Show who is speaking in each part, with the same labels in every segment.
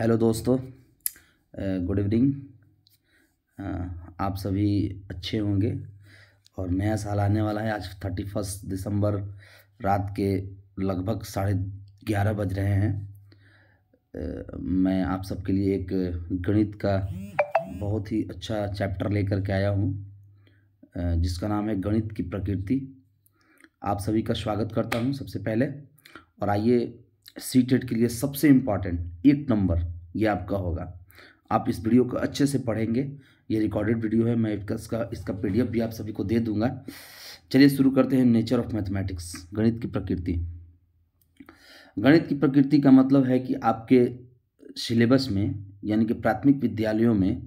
Speaker 1: hello दोस्तों good evening आप सभी अच्छे होंगे और नया साल आने वाला है आज थर्टी फर्स्ट दिसंबर रात के लगभग साढ़े ग्यारह बज रहे हैं आ, मैं आप सबके लिए एक गणित का बहुत ही अच्छा चैप्टर लेकर के आया हूँ जिसका नाम है गणित की प्रकृति आप सभी का स्वागत करता हूँ सबसे पहले और आइए सीटेट के लिए सबसे इम्पॉर्टेंट एक नंबर ये आपका होगा आप इस वीडियो को अच्छे से पढ़ेंगे ये रिकॉर्डेड वीडियो है मैं इसका इसका एफ भी आप सभी को दे दूंगा चलिए शुरू करते हैं नेचर ऑफ मैथमेटिक्स गणित की प्रकृति गणित की प्रकृति का मतलब है कि आपके सिलेबस में यानी कि प्राथमिक विद्यालयों में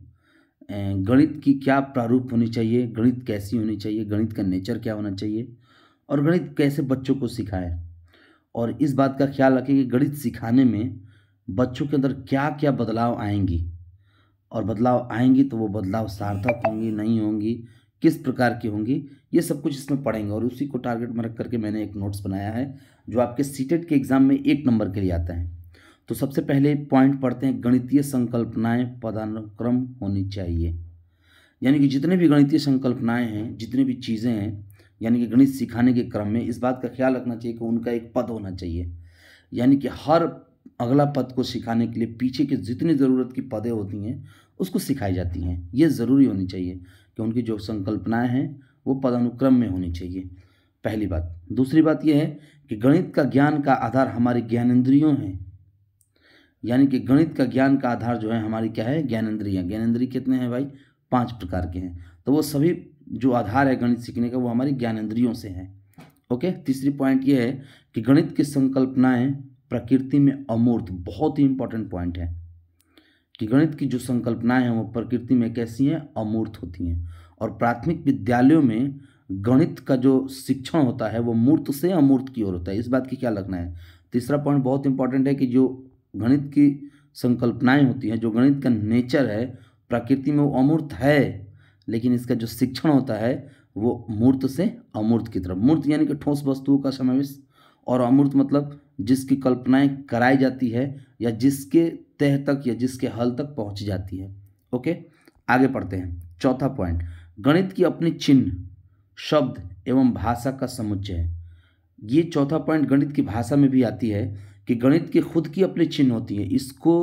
Speaker 1: गणित की क्या प्रारूप होनी चाहिए गणित कैसी होनी चाहिए गणित का नेचर क्या होना चाहिए और गणित कैसे बच्चों को सिखाएं और इस बात का ख्याल रखें कि गणित सिखाने में बच्चों के अंदर क्या क्या बदलाव आएंगी और बदलाव आएंगी तो वो बदलाव सार्थक होंगी नहीं होंगी किस प्रकार की होंगी ये सब कुछ इसमें पढ़ेंगे और उसी को टारगेट में रख करके मैंने एक नोट्स बनाया है जो आपके सीटेट e के एग्ज़ाम में एक नंबर के लिए आता है तो सबसे पहले पॉइंट पढ़ते हैं गणितीय संकल्पनाएं पदानुक्रम होनी चाहिए यानी कि जितने भी गणितीय संकल्पनाएं हैं जितनी भी चीज़ें हैं यानी कि गणित सिखाने के क्रम में इस बात का ख्याल रखना चाहिए कि उनका एक पद होना चाहिए यानी कि हर अगला पद को सिखाने के लिए पीछे के जितनी ज़रूरत की पदें होती हैं उसको सिखाई जाती हैं ये ज़रूरी होनी चाहिए कि उनकी जो संकल्पनाएँ हैं वो पदानुक्रम में होनी चाहिए पहली बात दूसरी बात यह है कि गणित का ज्ञान का आधार हमारे ज्ञानेन्द्रियों हैं यानी कि गणित का ज्ञान का आधार जो है हमारी क्या है ज्ञानेन्द्रियाँ ज्ञानेन्द्रिय कितने हैं भाई पाँच प्रकार के हैं तो वो सभी जो आधार है गणित सीखने का वो हमारी इंद्रियों से है ओके तीसरी पॉइंट ये है कि गणित की संकल्पनाएं प्रकृति में अमूर्त बहुत ही इंपॉर्टेंट पॉइंट है कि गणित की जो संकल्पनाएं हैं वो प्रकृति में कैसी हैं अमूर्त होती हैं और प्राथमिक विद्यालयों में गणित का जो शिक्षण होता है वो मूर्त से अमूर्त की ओर होता है इस बात की क्या लगना है तीसरा पॉइंट बहुत इंपॉर्टेंट है कि जो गणित की संकल्पनाएं होती हैं जो गणित का नेचर है प्रकृति में वो अमूर्त है लेकिन इसका जो शिक्षण होता है वो मूर्त से अमूर्त की तरफ मूर्त यानी कि ठोस वस्तुओं का समावेश और अमूर्त मतलब जिसकी कल्पनाएं कराई जाती है या जिसके तह तक या जिसके हल तक पहुंच जाती है ओके आगे पढ़ते हैं चौथा पॉइंट गणित की अपनी चिन्ह शब्द एवं भाषा का समुच्चय है ये चौथा पॉइंट गणित की भाषा में भी आती है कि गणित के खुद की अपनी चिन्ह होती है इसको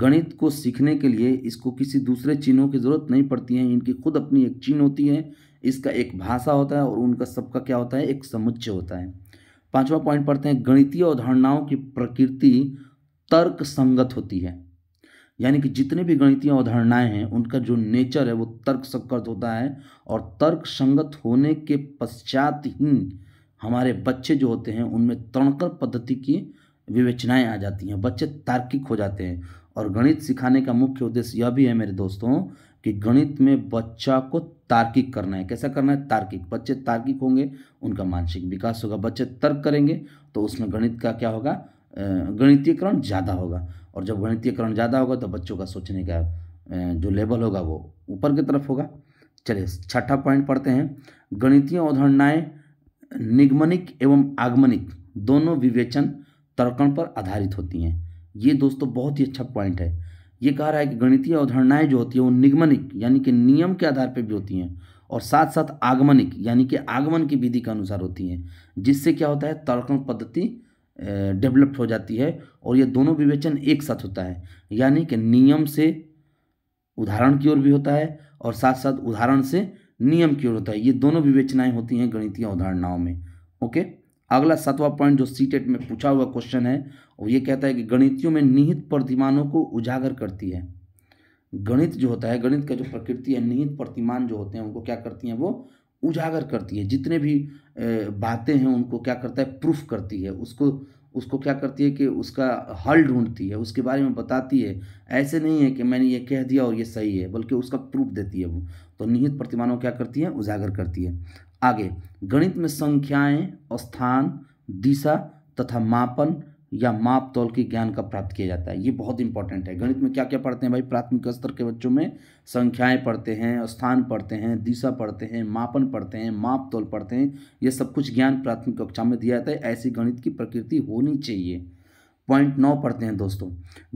Speaker 1: गणित को सीखने के लिए इसको किसी दूसरे चिन्हों की ज़रूरत नहीं पड़ती है इनकी खुद अपनी एक चिन्ह होती है इसका एक भाषा होता है और उनका सबका क्या होता है एक समुच्चय होता है पांचवा पॉइंट पढ़ते हैं गणितीय अवधारणाओं की प्रकृति तर्क संगत होती है यानी कि जितने भी गणितीय अवधारणाएं हैं उनका जो नेचर है वो तर्क संगत होता है और तर्क संगत होने के पश्चात ही हमारे बच्चे जो होते हैं उनमें तणकर पद्धति की विवेचनाएं आ जाती हैं बच्चे तार्किक हो जाते हैं और गणित सिखाने का मुख्य उद्देश्य यह भी है मेरे दोस्तों कि गणित में बच्चा को तार्किक करना है कैसा करना है तार्किक बच्चे तार्किक होंगे उनका मानसिक विकास होगा बच्चे तर्क करेंगे तो उसमें गणित का क्या होगा गणितीयकरण ज़्यादा होगा और जब गणितीयकरण ज़्यादा होगा तो बच्चों का सोचने का जो लेवल होगा वो ऊपर की तरफ होगा चलिए छठा पॉइंट पढ़ते हैं गणितीय अवधारणाएँ निगमनिक एवं आगमनिक दोनों विवेचन तर्कण पर आधारित होती हैं ये दोस्तों बहुत ही अच्छा पॉइंट है ये कह रहा है कि गणितीय अवधारणाएं जो होती है वो निगमनिक यानी कि नियम के आधार पर भी होती हैं और साथ साथ आगमनिक यानी कि आगमन की विधि के अनुसार होती हैं जिससे क्या होता है तर्कण पद्धति डेवलप्ड हो जाती है और ये दोनों विवेचन एक साथ होता है यानी कि नियम से उदाहरण की ओर भी होता है और साथ साथ उदाहरण से नियम की ओर होता है ये दोनों विवेचनाएं होती हैं गणितीय अवधारणाओं में ओके अगला सातवां पॉइंट जो सी टेट e में पूछा हुआ क्वेश्चन है वो ये कहता है कि गणितियों में निहित प्रतिमानों को उजागर करती है गणित जो होता है गणित का जो प्रकृति है निहित प्रतिमान जो होते हैं उनको क्या करती हैं वो उजागर करती है जितने भी बातें हैं उनको क्या करता है प्रूफ करती है उसको उसको क्या करती है कि उसका हल ढूंढती है उसके बारे में बताती है ऐसे नहीं है कि मैंने ये कह दिया और ये सही है बल्कि उसका प्रूफ देती है वो तो निहित प्रतिमानों क्या करती है उजागर करती है आगे गणित में संख्याएं स्थान दिशा तथा मापन या माप तौल के ज्ञान का प्राप्त किया जाता है ये बहुत इंपॉर्टेंट है गणित में क्या क्या पढ़ते हैं भाई प्राथमिक स्तर के बच्चों में संख्याएं पढ़ते हैं स्थान पढ़ते हैं दिशा पढ़ते हैं मापन पढ़ते हैं माप तौल पढ़ते हैं ये सब कुछ ज्ञान प्राथमिक कक्षा में दिया जाता है ऐसी गणित की प्रकृति होनी चाहिए पॉइंट नौ पढ़ते हैं दोस्तों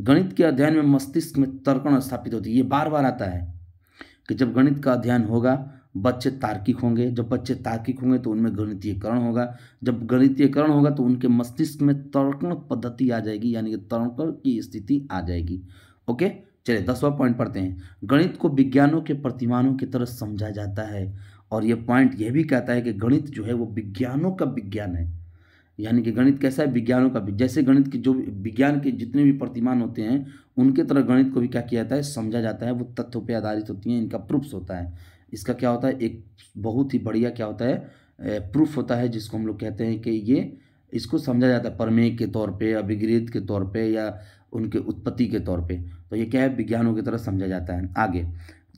Speaker 1: गणित के अध्ययन में मस्तिष्क में तर्कण स्थापित होती है ये बार बार आता है कि जब गणित का अध्ययन होगा बच्चे तार्किक होंगे जब बच्चे तार्किक होंगे तो उनमें गणितीयकरण होगा जब गणितीयकरण होगा तो उनके मस्तिष्क में तर्कण पद्धति आ जाएगी यानी कि तर्क की स्थिति आ जाएगी ओके चलिए दसवा पॉइंट पढ़ते हैं गणित को विज्ञानों के प्रतिमानों की तरह समझा जाता है और ये पॉइंट यह भी कहता है कि गणित जो है वो विज्ञानों का विज्ञान है यानी कि गणित कैसा है विज्ञानों का जैसे गणित के जो विज्ञान के जितने भी प्रतिमान होते हैं उनके तरह गणित को भी क्या किया जाता है समझा जाता है वो तथ्यों पर आधारित होती हैं इनका प्रूफ्स होता है इसका क्या होता है एक बहुत ही बढ़िया क्या होता है प्रूफ होता है जिसको हम लोग कहते हैं कि ये इसको समझा जाता है परमेय के तौर पे अभिग्रहित के तौर पे या उनके उत्पत्ति के तौर पे तो ये क्या है विज्ञानों की तरह समझा जाता है आगे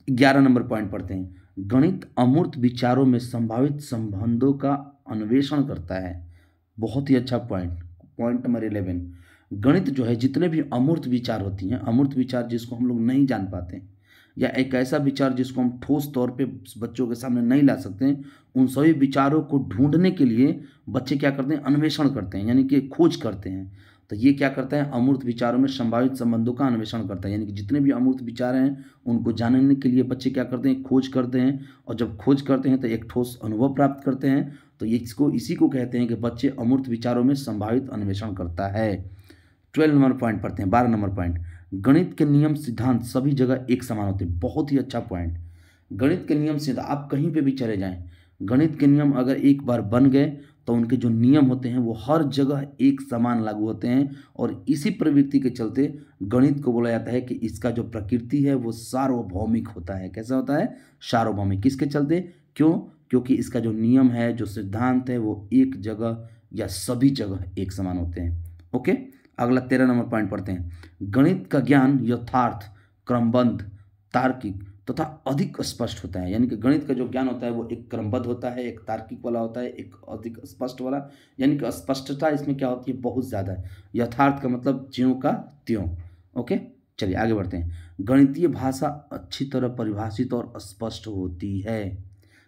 Speaker 1: ग्यारह नंबर पॉइंट पढ़ते हैं गणित अमूर्त विचारों में संभावित संबंधों का अन्वेषण करता है बहुत ही अच्छा पॉइंट पॉइंट नंबर इलेवन गणित जो है जितने भी अमूर्त विचार होती हैं अमूर्त विचार जिसको हम लोग नहीं जान पाते हैं या एक ऐसा विचार जिसको हम ठोस तौर पे बच्चों के सामने नहीं ला सकते हैं उन सभी विचारों को ढूंढने के लिए बच्चे क्या करते हैं अन्वेषण करते हैं यानी कि खोज करते हैं तो ये क्या करता है अमूर्त विचारों में संभावित संबंधों का अन्वेषण करता है यानी कि जितने भी अमूर्त विचार हैं उनको जानने के लिए बच्चे क्या करते हैं खोज करते हैं और जब खोज करते हैं तो एक ठोस अनुभव प्राप्त करते हैं तो इसको इसी को कहते हैं कि बच्चे अमूर्त विचारों में संभावित अन्वेषण करता है ट्वेल्व नंबर पॉइंट पढ़ते हैं बारह नंबर पॉइंट गणित के नियम सिद्धांत सभी जगह एक समान होते हैं बहुत ही अच्छा पॉइंट गणित के नियम सिद्धांत तो आप कहीं पे भी चले जाएं गणित के नियम अगर एक बार बन गए तो उनके जो नियम होते हैं वो हर जगह एक समान लागू होते हैं और इसी प्रवृत्ति के चलते गणित को बोला जाता है कि इसका जो प्रकृति है वो सार्वभौमिक होता है कैसा होता है सार्वभौमिक किसके चलते क्यों क्योंकि इसका जो नियम है जो सिद्धांत है वो एक जगह या सभी जगह एक समान होते हैं ओके अगला तेरह नंबर पॉइंट पढ़ते हैं गणित का ज्ञान यथार्थ क्रमबद्ध तार्किक तथा तो अधिक स्पष्ट होता है यानी कि गणित का जो ज्ञान होता है वो एक क्रमबद्ध होता है एक तार्किक वाला होता है एक अधिक स्पष्ट वाला यानी कि स्पष्टता इसमें क्या होती है बहुत ज़्यादा है यथार्थ का मतलब ज्यों का त्यों ओके चलिए आगे बढ़ते हैं गणितीय भाषा अच्छी तरह परिभाषित और स्पष्ट होती है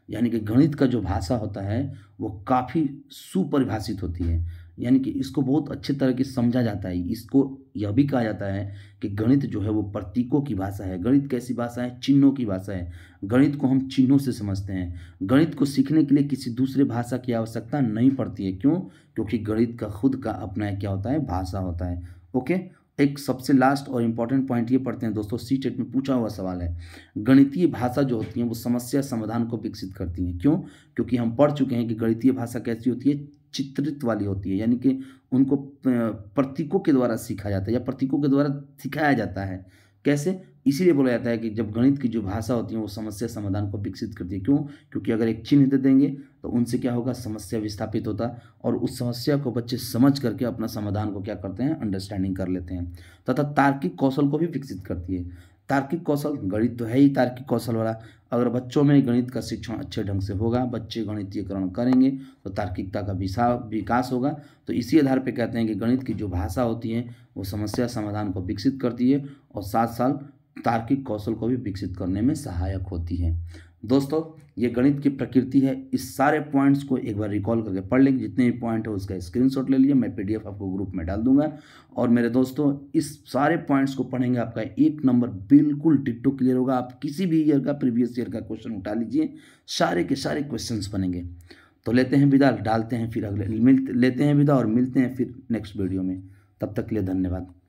Speaker 1: यानी कि गणित का जो भाषा होता है वो काफ़ी सुपरिभाषित होती है यानी कि इसको बहुत अच्छे तरह से समझा जाता है इसको यह भी कहा जाता है कि गणित जो है वो प्रतीकों की भाषा है गणित कैसी भाषा है चिन्हों की भाषा है गणित को हम चिन्हों से समझते हैं गणित को सीखने के लिए किसी दूसरे भाषा की आवश्यकता नहीं पड़ती है क्यों क्योंकि गणित का खुद का अपना क्या होता है भाषा होता है ओके एक सबसे लास्ट और इम्पॉर्टेंट पॉइंट ये पढ़ते हैं दोस्तों सी टेट में पूछा हुआ सवाल है गणितीय भाषा जो होती है वो समस्या समाधान को विकसित करती है क्यों क्योंकि हम पढ़ चुके हैं कि गणितीय भाषा कैसी होती है चित्रित वाली होती है यानी कि उनको प्रतीकों के द्वारा सीखा जाता है या प्रतीकों के द्वारा सिखाया जाता है कैसे इसीलिए बोला जाता है कि जब गणित की जो भाषा होती है वो समस्या समाधान को विकसित करती है क्यों क्योंकि अगर एक चिन्ह दे देंगे तो उनसे क्या होगा समस्या विस्थापित होता है और उस समस्या को बच्चे समझ करके अपना समाधान को क्या करते हैं अंडरस्टैंडिंग कर लेते हैं तथा तार्किक कौशल को भी विकसित करती है तार्किक कौशल गणित तो है ही तार्किक कौशल वाला अगर बच्चों में गणित का शिक्षण अच्छे ढंग से होगा बच्चे गणितीयकरण करेंगे तो तार्किकता का विकास होगा तो इसी आधार पर कहते हैं कि गणित की जो भाषा होती है वो समस्या समाधान को विकसित करती है और साथ साथ तार्किक कौशल को भी विकसित करने में सहायक होती है दोस्तों ये गणित की प्रकृति है इस सारे पॉइंट्स को एक बार रिकॉल करके पढ़ लेंगे जितने भी पॉइंट है उसका स्क्रीनशॉट ले लीजिए मैं पीडीएफ आपको ग्रुप में डाल दूंगा और मेरे दोस्तों इस सारे पॉइंट्स को पढ़ेंगे आपका एक नंबर बिल्कुल डिट्टो क्लियर होगा आप किसी भी ईयर का प्रीवियस ईयर का क्वेश्चन उठा लीजिए सारे के सारे क्वेश्चन बनेंगे तो लेते हैं विदा डालते हैं फिर अगले मिलते लेते हैं विदा और मिलते हैं फिर नेक्स्ट वीडियो में तब तक के लिए धन्यवाद